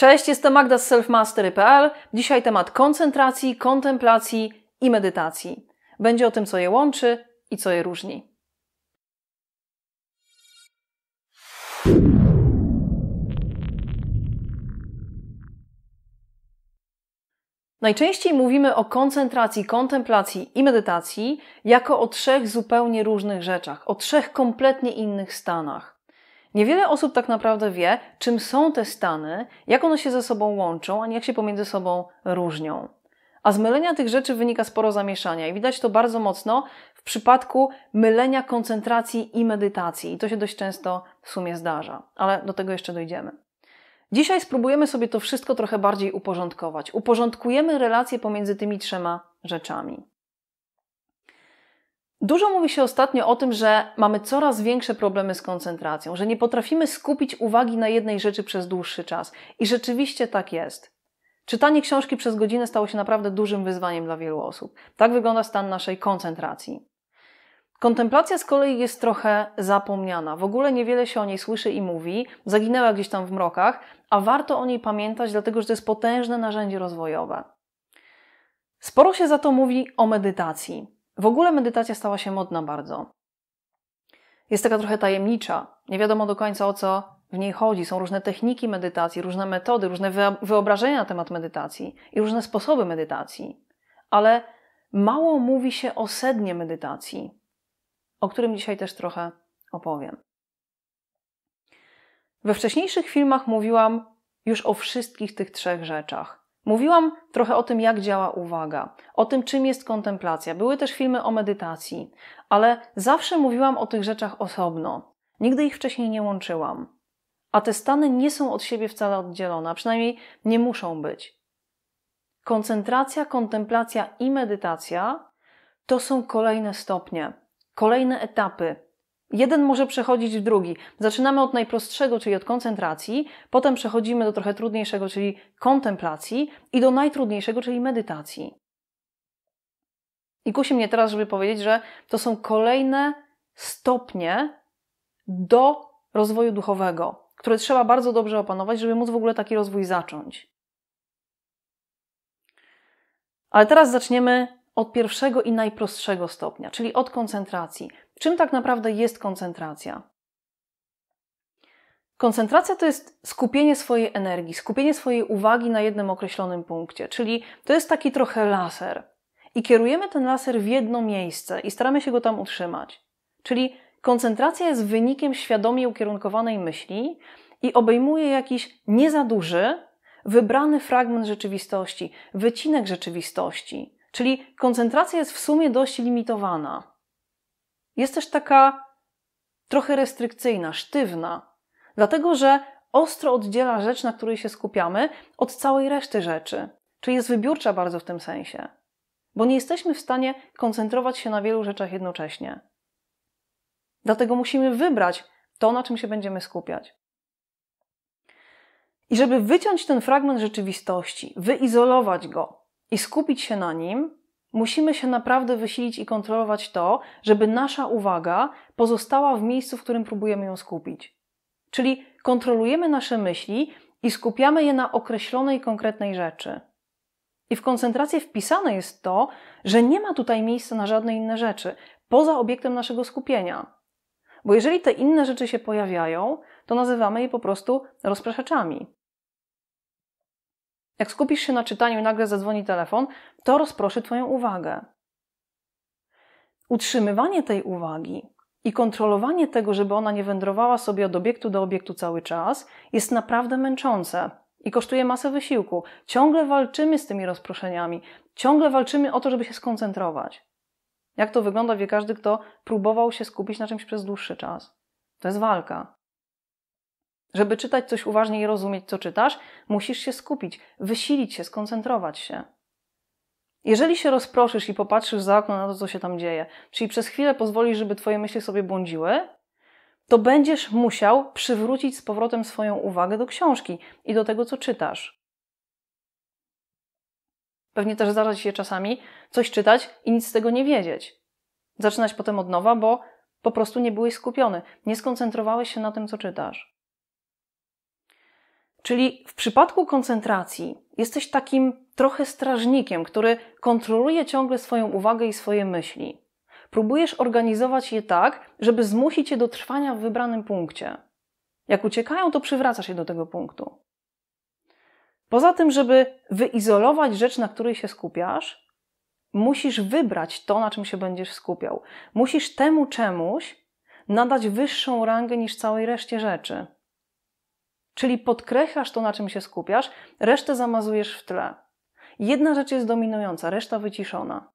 Cześć, jestem Magda z selfmastery.pl. Dzisiaj temat koncentracji, kontemplacji i medytacji. Będzie o tym, co je łączy i co je różni. Najczęściej mówimy o koncentracji, kontemplacji i medytacji jako o trzech zupełnie różnych rzeczach, o trzech kompletnie innych stanach. Niewiele osób tak naprawdę wie, czym są te stany, jak one się ze sobą łączą, ani jak się pomiędzy sobą różnią. A z mylenia tych rzeczy wynika sporo zamieszania i widać to bardzo mocno w przypadku mylenia koncentracji i medytacji. I to się dość często w sumie zdarza, ale do tego jeszcze dojdziemy. Dzisiaj spróbujemy sobie to wszystko trochę bardziej uporządkować. Uporządkujemy relacje pomiędzy tymi trzema rzeczami. Dużo mówi się ostatnio o tym, że mamy coraz większe problemy z koncentracją, że nie potrafimy skupić uwagi na jednej rzeczy przez dłuższy czas. I rzeczywiście tak jest. Czytanie książki przez godzinę stało się naprawdę dużym wyzwaniem dla wielu osób. Tak wygląda stan naszej koncentracji. Kontemplacja z kolei jest trochę zapomniana. W ogóle niewiele się o niej słyszy i mówi, zaginęła gdzieś tam w mrokach, a warto o niej pamiętać, dlatego że to jest potężne narzędzie rozwojowe. Sporo się za to mówi o medytacji. W ogóle medytacja stała się modna bardzo. Jest taka trochę tajemnicza. Nie wiadomo do końca o co w niej chodzi. Są różne techniki medytacji, różne metody, różne wyobrażenia na temat medytacji i różne sposoby medytacji. Ale mało mówi się o sednie medytacji, o którym dzisiaj też trochę opowiem. We wcześniejszych filmach mówiłam już o wszystkich tych trzech rzeczach. Mówiłam trochę o tym, jak działa uwaga, o tym, czym jest kontemplacja. Były też filmy o medytacji, ale zawsze mówiłam o tych rzeczach osobno. Nigdy ich wcześniej nie łączyłam. A te stany nie są od siebie wcale oddzielone, a przynajmniej nie muszą być. Koncentracja, kontemplacja i medytacja to są kolejne stopnie, kolejne etapy Jeden może przechodzić w drugi. Zaczynamy od najprostszego, czyli od koncentracji, potem przechodzimy do trochę trudniejszego, czyli kontemplacji i do najtrudniejszego, czyli medytacji. I kusi mnie teraz, żeby powiedzieć, że to są kolejne stopnie do rozwoju duchowego, które trzeba bardzo dobrze opanować, żeby móc w ogóle taki rozwój zacząć. Ale teraz zaczniemy od pierwszego i najprostszego stopnia, czyli od koncentracji. Czym tak naprawdę jest koncentracja? Koncentracja to jest skupienie swojej energii, skupienie swojej uwagi na jednym określonym punkcie, czyli to jest taki trochę laser. I kierujemy ten laser w jedno miejsce i staramy się go tam utrzymać. Czyli koncentracja jest wynikiem świadomie ukierunkowanej myśli i obejmuje jakiś nie za duży, wybrany fragment rzeczywistości, wycinek rzeczywistości. Czyli koncentracja jest w sumie dość limitowana. Jest też taka trochę restrykcyjna, sztywna, dlatego że ostro oddziela rzecz, na której się skupiamy, od całej reszty rzeczy. Czyli jest wybiórcza bardzo w tym sensie, bo nie jesteśmy w stanie koncentrować się na wielu rzeczach jednocześnie. Dlatego musimy wybrać to, na czym się będziemy skupiać. I żeby wyciąć ten fragment rzeczywistości, wyizolować go, i skupić się na nim, musimy się naprawdę wysilić i kontrolować to, żeby nasza uwaga pozostała w miejscu, w którym próbujemy ją skupić. Czyli kontrolujemy nasze myśli i skupiamy je na określonej, konkretnej rzeczy. I w koncentrację wpisane jest to, że nie ma tutaj miejsca na żadne inne rzeczy, poza obiektem naszego skupienia. Bo jeżeli te inne rzeczy się pojawiają, to nazywamy je po prostu rozpraszaczami. Jak skupisz się na czytaniu i nagle zadzwoni telefon, to rozproszy Twoją uwagę. Utrzymywanie tej uwagi i kontrolowanie tego, żeby ona nie wędrowała sobie od obiektu do obiektu cały czas, jest naprawdę męczące i kosztuje masę wysiłku. Ciągle walczymy z tymi rozproszeniami, ciągle walczymy o to, żeby się skoncentrować. Jak to wygląda, wie każdy, kto próbował się skupić na czymś przez dłuższy czas. To jest walka. Żeby czytać coś uważnie i rozumieć, co czytasz, musisz się skupić, wysilić się, skoncentrować się. Jeżeli się rozproszysz i popatrzysz za okno na to, co się tam dzieje, czyli przez chwilę pozwolisz, żeby twoje myśli sobie błądziły, to będziesz musiał przywrócić z powrotem swoją uwagę do książki i do tego, co czytasz. Pewnie też zdarza ci się czasami coś czytać i nic z tego nie wiedzieć. Zaczynać potem od nowa, bo po prostu nie byłeś skupiony, nie skoncentrowałeś się na tym, co czytasz. Czyli w przypadku koncentracji jesteś takim trochę strażnikiem, który kontroluje ciągle swoją uwagę i swoje myśli. Próbujesz organizować je tak, żeby zmusić je do trwania w wybranym punkcie. Jak uciekają, to przywracasz je do tego punktu. Poza tym, żeby wyizolować rzecz, na której się skupiasz, musisz wybrać to, na czym się będziesz skupiał. Musisz temu czemuś nadać wyższą rangę niż całej reszcie rzeczy. Czyli podkreślasz to, na czym się skupiasz, resztę zamazujesz w tle. Jedna rzecz jest dominująca, reszta wyciszona.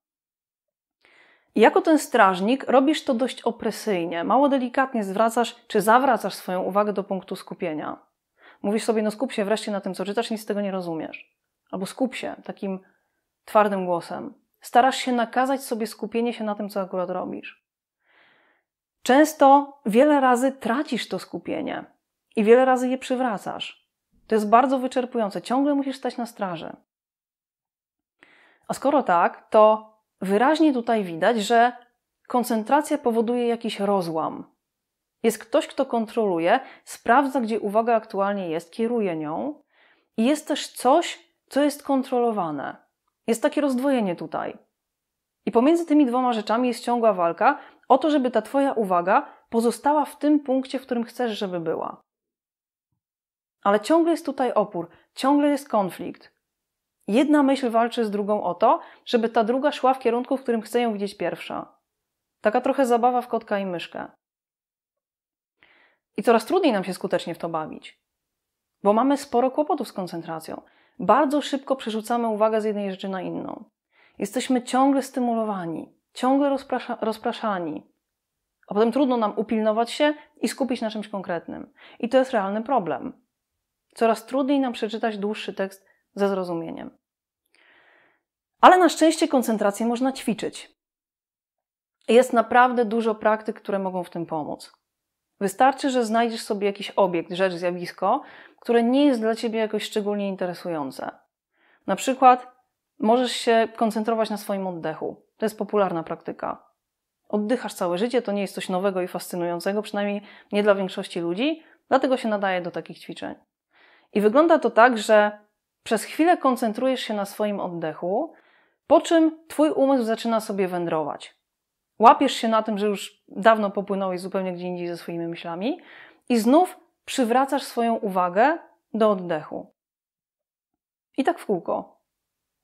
Jako ten strażnik robisz to dość opresyjnie, mało delikatnie zwracasz czy zawracasz swoją uwagę do punktu skupienia. Mówisz sobie, no skup się wreszcie na tym, co czytasz, nic z tego nie rozumiesz. Albo skup się takim twardym głosem. Starasz się nakazać sobie skupienie się na tym, co akurat robisz. Często wiele razy tracisz to skupienie, i wiele razy je przywracasz. To jest bardzo wyczerpujące. Ciągle musisz stać na straży. A skoro tak, to wyraźnie tutaj widać, że koncentracja powoduje jakiś rozłam. Jest ktoś, kto kontroluje, sprawdza, gdzie uwaga aktualnie jest, kieruje nią, i jest też coś, co jest kontrolowane. Jest takie rozdwojenie tutaj. I pomiędzy tymi dwoma rzeczami jest ciągła walka o to, żeby ta Twoja uwaga pozostała w tym punkcie, w którym chcesz, żeby była. Ale ciągle jest tutaj opór, ciągle jest konflikt. Jedna myśl walczy z drugą o to, żeby ta druga szła w kierunku, w którym chce ją widzieć pierwsza. Taka trochę zabawa w kotka i myszkę. I coraz trudniej nam się skutecznie w to bawić, bo mamy sporo kłopotów z koncentracją. Bardzo szybko przerzucamy uwagę z jednej rzeczy na inną. Jesteśmy ciągle stymulowani, ciągle rozprasza rozpraszani, a potem trudno nam upilnować się i skupić na czymś konkretnym. I to jest realny problem coraz trudniej nam przeczytać dłuższy tekst ze zrozumieniem. Ale na szczęście koncentrację można ćwiczyć. Jest naprawdę dużo praktyk, które mogą w tym pomóc. Wystarczy, że znajdziesz sobie jakiś obiekt, rzecz, zjawisko, które nie jest dla ciebie jakoś szczególnie interesujące. Na przykład możesz się koncentrować na swoim oddechu. To jest popularna praktyka. Oddychasz całe życie, to nie jest coś nowego i fascynującego, przynajmniej nie dla większości ludzi, dlatego się nadaje do takich ćwiczeń. I wygląda to tak, że przez chwilę koncentrujesz się na swoim oddechu, po czym twój umysł zaczyna sobie wędrować. Łapiesz się na tym, że już dawno popłynąłeś zupełnie gdzie indziej ze swoimi myślami i znów przywracasz swoją uwagę do oddechu. I tak w kółko.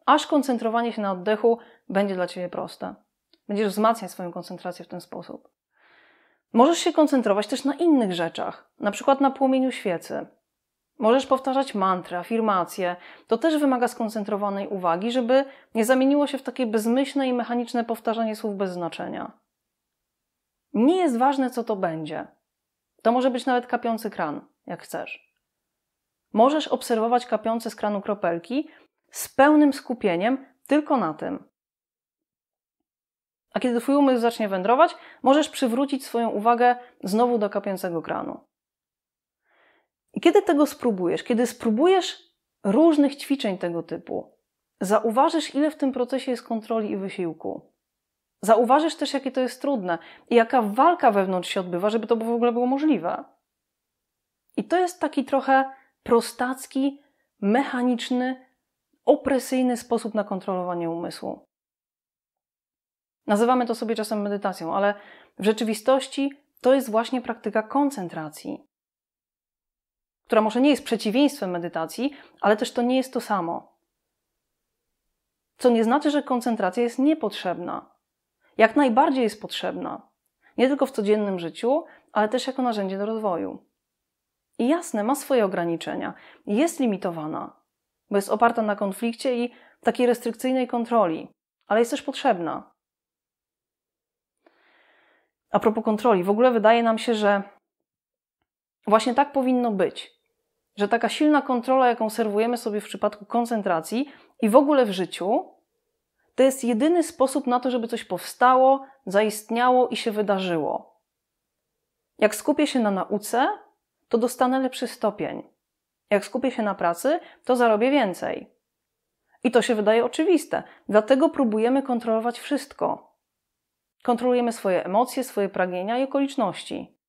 Aż koncentrowanie się na oddechu będzie dla ciebie proste. Będziesz wzmacniać swoją koncentrację w ten sposób. Możesz się koncentrować też na innych rzeczach, na przykład na płomieniu świecy, Możesz powtarzać mantry, afirmacje. To też wymaga skoncentrowanej uwagi, żeby nie zamieniło się w takie bezmyślne i mechaniczne powtarzanie słów bez znaczenia. Nie jest ważne, co to będzie. To może być nawet kapiący kran, jak chcesz. Możesz obserwować kapiące z kranu kropelki z pełnym skupieniem tylko na tym. A kiedy twój umysł zacznie wędrować, możesz przywrócić swoją uwagę znowu do kapiącego kranu. I kiedy tego spróbujesz, kiedy spróbujesz różnych ćwiczeń tego typu, zauważysz, ile w tym procesie jest kontroli i wysiłku. Zauważysz też, jakie to jest trudne i jaka walka wewnątrz się odbywa, żeby to w ogóle było możliwe. I to jest taki trochę prostacki, mechaniczny, opresyjny sposób na kontrolowanie umysłu. Nazywamy to sobie czasem medytacją, ale w rzeczywistości to jest właśnie praktyka koncentracji która może nie jest przeciwieństwem medytacji, ale też to nie jest to samo. Co nie znaczy, że koncentracja jest niepotrzebna. Jak najbardziej jest potrzebna. Nie tylko w codziennym życiu, ale też jako narzędzie do rozwoju. I jasne, ma swoje ograniczenia, jest limitowana, bo jest oparta na konflikcie i takiej restrykcyjnej kontroli, ale jest też potrzebna. A propos kontroli, w ogóle wydaje nam się, że właśnie tak powinno być że taka silna kontrola, jaką serwujemy sobie w przypadku koncentracji i w ogóle w życiu, to jest jedyny sposób na to, żeby coś powstało, zaistniało i się wydarzyło. Jak skupię się na nauce, to dostanę lepszy stopień. Jak skupię się na pracy, to zarobię więcej. I to się wydaje oczywiste. Dlatego próbujemy kontrolować wszystko. Kontrolujemy swoje emocje, swoje pragnienia i okoliczności.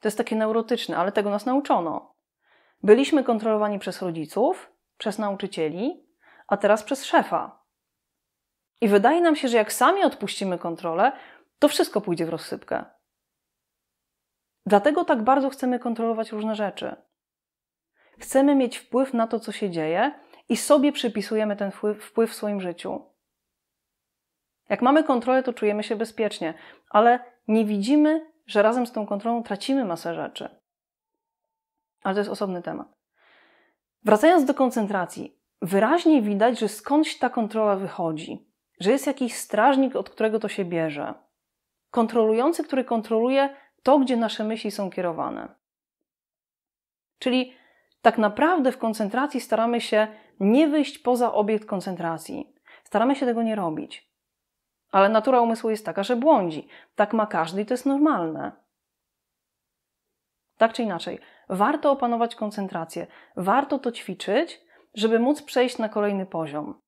To jest takie neurotyczne, ale tego nas nauczono. Byliśmy kontrolowani przez rodziców, przez nauczycieli, a teraz przez szefa. I wydaje nam się, że jak sami odpuścimy kontrolę, to wszystko pójdzie w rozsypkę. Dlatego tak bardzo chcemy kontrolować różne rzeczy. Chcemy mieć wpływ na to, co się dzieje, i sobie przypisujemy ten wpływ w swoim życiu. Jak mamy kontrolę, to czujemy się bezpiecznie, ale nie widzimy że razem z tą kontrolą tracimy masę rzeczy. Ale to jest osobny temat. Wracając do koncentracji, wyraźnie widać, że skądś ta kontrola wychodzi, że jest jakiś strażnik, od którego to się bierze. Kontrolujący, który kontroluje to, gdzie nasze myśli są kierowane. Czyli tak naprawdę w koncentracji staramy się nie wyjść poza obiekt koncentracji. Staramy się tego nie robić. Ale natura umysłu jest taka, że błądzi. Tak ma każdy i to jest normalne. Tak czy inaczej, warto opanować koncentrację, warto to ćwiczyć, żeby móc przejść na kolejny poziom.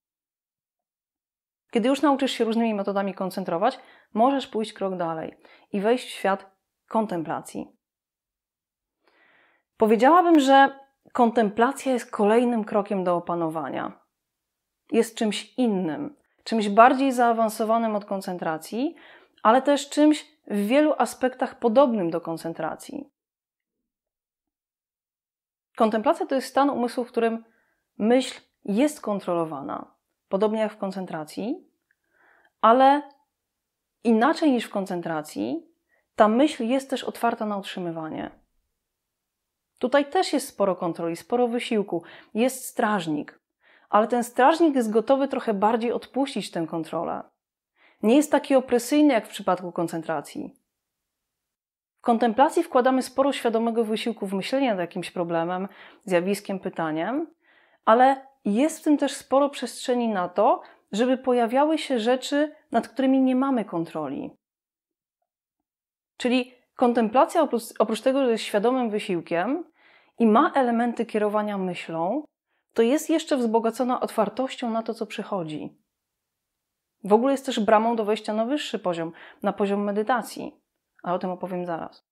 Kiedy już nauczysz się różnymi metodami koncentrować, możesz pójść krok dalej i wejść w świat kontemplacji. Powiedziałabym, że kontemplacja jest kolejnym krokiem do opanowania. Jest czymś innym czymś bardziej zaawansowanym od koncentracji, ale też czymś w wielu aspektach podobnym do koncentracji. Kontemplacja to jest stan umysłu, w którym myśl jest kontrolowana, podobnie jak w koncentracji, ale inaczej niż w koncentracji, ta myśl jest też otwarta na utrzymywanie. Tutaj też jest sporo kontroli, sporo wysiłku, jest strażnik ale ten strażnik jest gotowy trochę bardziej odpuścić tę kontrolę. Nie jest taki opresyjny jak w przypadku koncentracji. W kontemplacji wkładamy sporo świadomego wysiłku w myślenie nad jakimś problemem, zjawiskiem, pytaniem, ale jest w tym też sporo przestrzeni na to, żeby pojawiały się rzeczy, nad którymi nie mamy kontroli. Czyli kontemplacja oprócz, oprócz tego, że jest świadomym wysiłkiem i ma elementy kierowania myślą, to jest jeszcze wzbogacona otwartością na to, co przychodzi. W ogóle jest też bramą do wejścia na wyższy poziom, na poziom medytacji, ale o tym opowiem zaraz.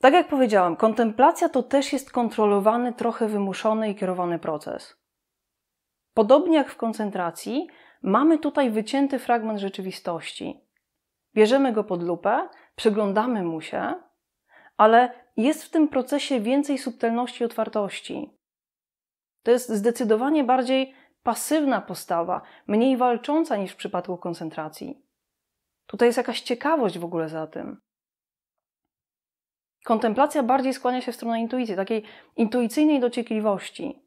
Tak jak powiedziałam, kontemplacja to też jest kontrolowany, trochę wymuszony i kierowany proces. Podobnie jak w koncentracji, mamy tutaj wycięty fragment rzeczywistości. Bierzemy go pod lupę, przyglądamy mu się, ale jest w tym procesie więcej subtelności i otwartości. To jest zdecydowanie bardziej pasywna postawa, mniej walcząca niż w przypadku koncentracji. Tutaj jest jakaś ciekawość w ogóle za tym. Kontemplacja bardziej skłania się w stronę intuicji, takiej intuicyjnej dociekliwości.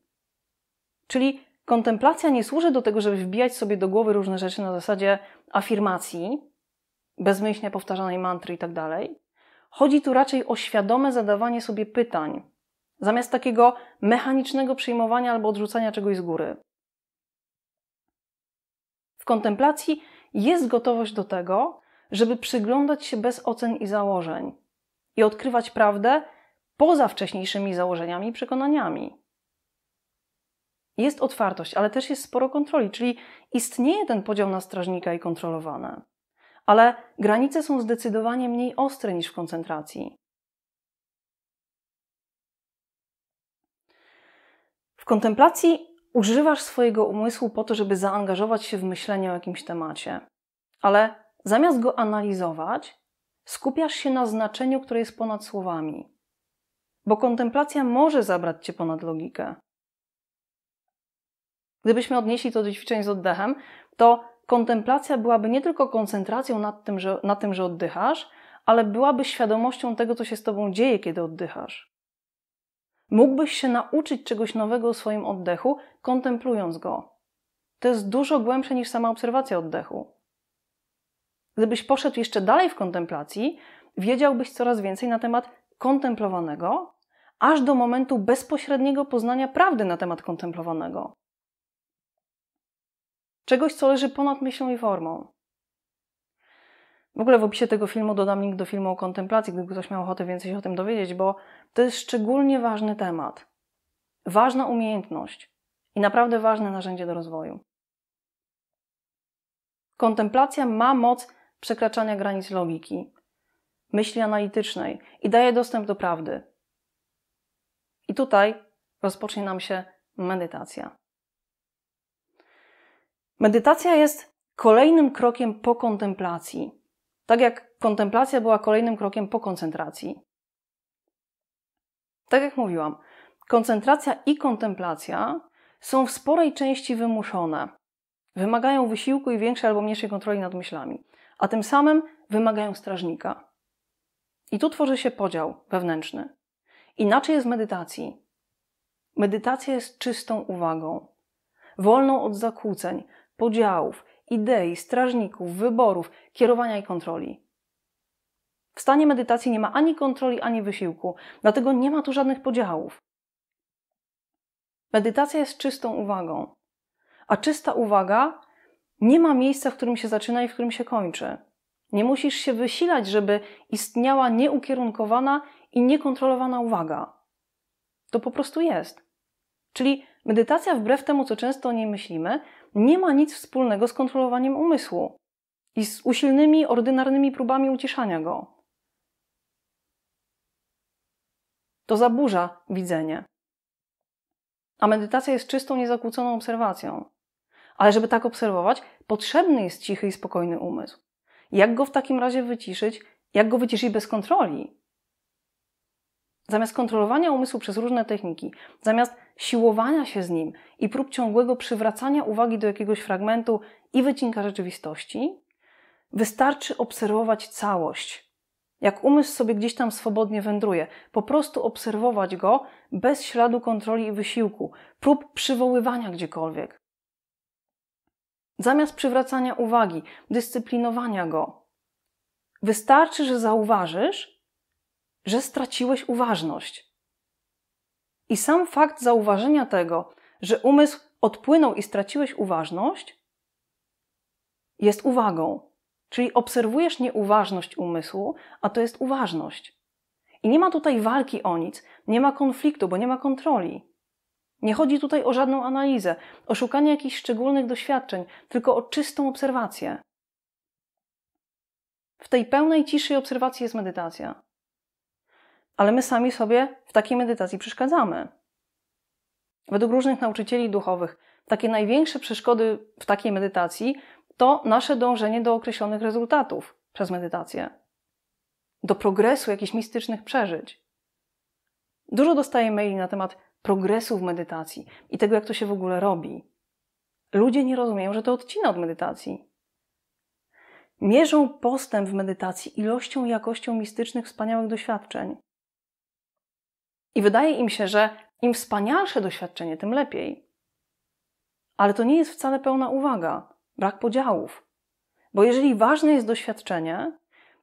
Czyli kontemplacja nie służy do tego, żeby wbijać sobie do głowy różne rzeczy na zasadzie afirmacji, bezmyślnie powtarzanej mantry itd., tak Chodzi tu raczej o świadome zadawanie sobie pytań, zamiast takiego mechanicznego przyjmowania albo odrzucania czegoś z góry. W kontemplacji jest gotowość do tego, żeby przyglądać się bez ocen i założeń i odkrywać prawdę poza wcześniejszymi założeniami i przekonaniami. Jest otwartość, ale też jest sporo kontroli, czyli istnieje ten podział na strażnika i kontrolowane ale granice są zdecydowanie mniej ostre niż w koncentracji. W kontemplacji używasz swojego umysłu po to, żeby zaangażować się w myślenie o jakimś temacie, ale zamiast go analizować, skupiasz się na znaczeniu, które jest ponad słowami, bo kontemplacja może zabrać cię ponad logikę. Gdybyśmy odnieśli to do ćwiczeń z oddechem, to kontemplacja byłaby nie tylko koncentracją na tym, że, na tym, że oddychasz, ale byłaby świadomością tego, co się z tobą dzieje, kiedy oddychasz. Mógłbyś się nauczyć czegoś nowego o swoim oddechu, kontemplując go. To jest dużo głębsze niż sama obserwacja oddechu. Gdybyś poszedł jeszcze dalej w kontemplacji, wiedziałbyś coraz więcej na temat kontemplowanego, aż do momentu bezpośredniego poznania prawdy na temat kontemplowanego. Czegoś, co leży ponad myślą i formą. W ogóle w opisie tego filmu dodam link do filmu o kontemplacji, gdyby ktoś miał ochotę więcej się o tym dowiedzieć, bo to jest szczególnie ważny temat. Ważna umiejętność i naprawdę ważne narzędzie do rozwoju. Kontemplacja ma moc przekraczania granic logiki, myśli analitycznej i daje dostęp do prawdy. I tutaj rozpocznie nam się medytacja. Medytacja jest kolejnym krokiem po kontemplacji. Tak jak kontemplacja była kolejnym krokiem po koncentracji. Tak jak mówiłam, koncentracja i kontemplacja są w sporej części wymuszone. Wymagają wysiłku i większej albo mniejszej kontroli nad myślami, a tym samym wymagają strażnika. I tu tworzy się podział wewnętrzny. Inaczej jest w medytacji. Medytacja jest czystą uwagą, wolną od zakłóceń, podziałów, idei, strażników, wyborów, kierowania i kontroli. W stanie medytacji nie ma ani kontroli, ani wysiłku, dlatego nie ma tu żadnych podziałów. Medytacja jest czystą uwagą, a czysta uwaga nie ma miejsca, w którym się zaczyna i w którym się kończy. Nie musisz się wysilać, żeby istniała nieukierunkowana i niekontrolowana uwaga. To po prostu jest. Czyli medytacja, wbrew temu, co często o niej myślimy, nie ma nic wspólnego z kontrolowaniem umysłu i z usilnymi, ordynarnymi próbami uciszania go. To zaburza widzenie. A medytacja jest czystą, niezakłóconą obserwacją. Ale żeby tak obserwować, potrzebny jest cichy i spokojny umysł. Jak go w takim razie wyciszyć? Jak go wyciszyć bez kontroli? Zamiast kontrolowania umysłu przez różne techniki, zamiast siłowania się z nim i prób ciągłego przywracania uwagi do jakiegoś fragmentu i wycinka rzeczywistości, wystarczy obserwować całość. Jak umysł sobie gdzieś tam swobodnie wędruje, po prostu obserwować go bez śladu kontroli i wysiłku, prób przywoływania gdziekolwiek. Zamiast przywracania uwagi, dyscyplinowania go, wystarczy, że zauważysz, że straciłeś uważność. I sam fakt zauważenia tego, że umysł odpłynął i straciłeś uważność, jest uwagą. Czyli obserwujesz nieuważność umysłu, a to jest uważność. I nie ma tutaj walki o nic, nie ma konfliktu, bo nie ma kontroli. Nie chodzi tutaj o żadną analizę, o szukanie jakichś szczególnych doświadczeń, tylko o czystą obserwację. W tej pełnej ciszy i obserwacji jest medytacja ale my sami sobie w takiej medytacji przeszkadzamy. Według różnych nauczycieli duchowych, takie największe przeszkody w takiej medytacji to nasze dążenie do określonych rezultatów przez medytację, do progresu jakichś mistycznych przeżyć. Dużo dostaję maili na temat progresu w medytacji i tego, jak to się w ogóle robi. Ludzie nie rozumieją, że to odcina od medytacji. Mierzą postęp w medytacji ilością i jakością mistycznych, wspaniałych doświadczeń. I wydaje im się, że im wspanialsze doświadczenie, tym lepiej. Ale to nie jest wcale pełna uwaga, brak podziałów. Bo jeżeli ważne jest doświadczenie,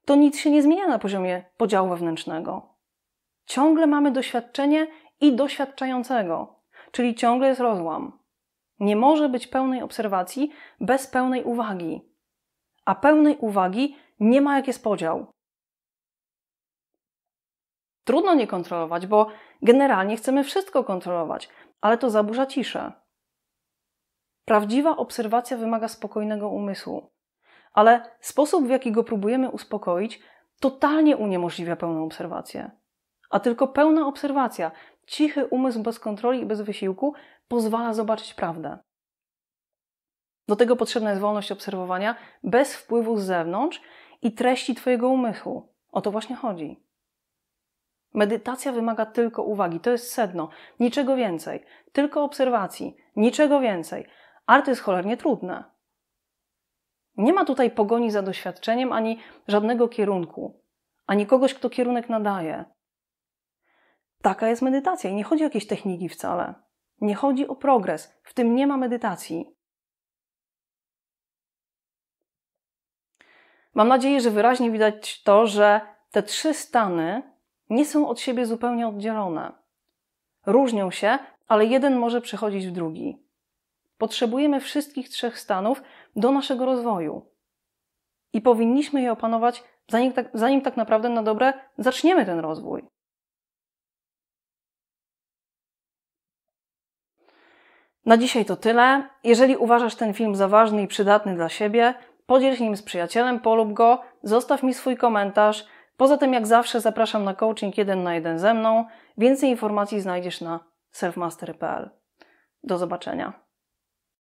to nic się nie zmienia na poziomie podziału wewnętrznego. Ciągle mamy doświadczenie i doświadczającego, czyli ciągle jest rozłam. Nie może być pełnej obserwacji bez pełnej uwagi. A pełnej uwagi nie ma jak jest podział trudno nie kontrolować, bo generalnie chcemy wszystko kontrolować, ale to zaburza ciszę. Prawdziwa obserwacja wymaga spokojnego umysłu, ale sposób, w jaki go próbujemy uspokoić, totalnie uniemożliwia pełną obserwację. A tylko pełna obserwacja, cichy umysł bez kontroli i bez wysiłku pozwala zobaczyć prawdę. Do tego potrzebna jest wolność obserwowania bez wpływu z zewnątrz i treści Twojego umysłu. O to właśnie chodzi. Medytacja wymaga tylko uwagi, to jest sedno, niczego więcej, tylko obserwacji, niczego więcej. Ale to jest cholernie trudne. Nie ma tutaj pogoni za doświadczeniem ani żadnego kierunku, ani kogoś, kto kierunek nadaje. Taka jest medytacja i nie chodzi o jakieś techniki wcale. Nie chodzi o progres, w tym nie ma medytacji. Mam nadzieję, że wyraźnie widać to, że te trzy stany nie są od siebie zupełnie oddzielone. Różnią się, ale jeden może przechodzić w drugi. Potrzebujemy wszystkich trzech stanów do naszego rozwoju i powinniśmy je opanować, zanim tak, zanim tak naprawdę na dobre zaczniemy ten rozwój. Na dzisiaj to tyle. Jeżeli uważasz ten film za ważny i przydatny dla siebie, podziel się nim z przyjacielem, polub go, zostaw mi swój komentarz. Poza tym, jak zawsze, zapraszam na coaching jeden na jeden ze mną. Więcej informacji znajdziesz na selfmastery.pl. Do zobaczenia.